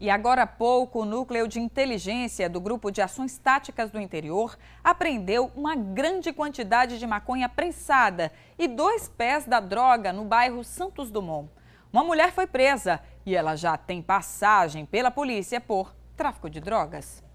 E agora há pouco, o Núcleo de Inteligência do Grupo de Ações Táticas do Interior apreendeu uma grande quantidade de maconha prensada e dois pés da droga no bairro Santos Dumont. Uma mulher foi presa e ela já tem passagem pela polícia por tráfico de drogas.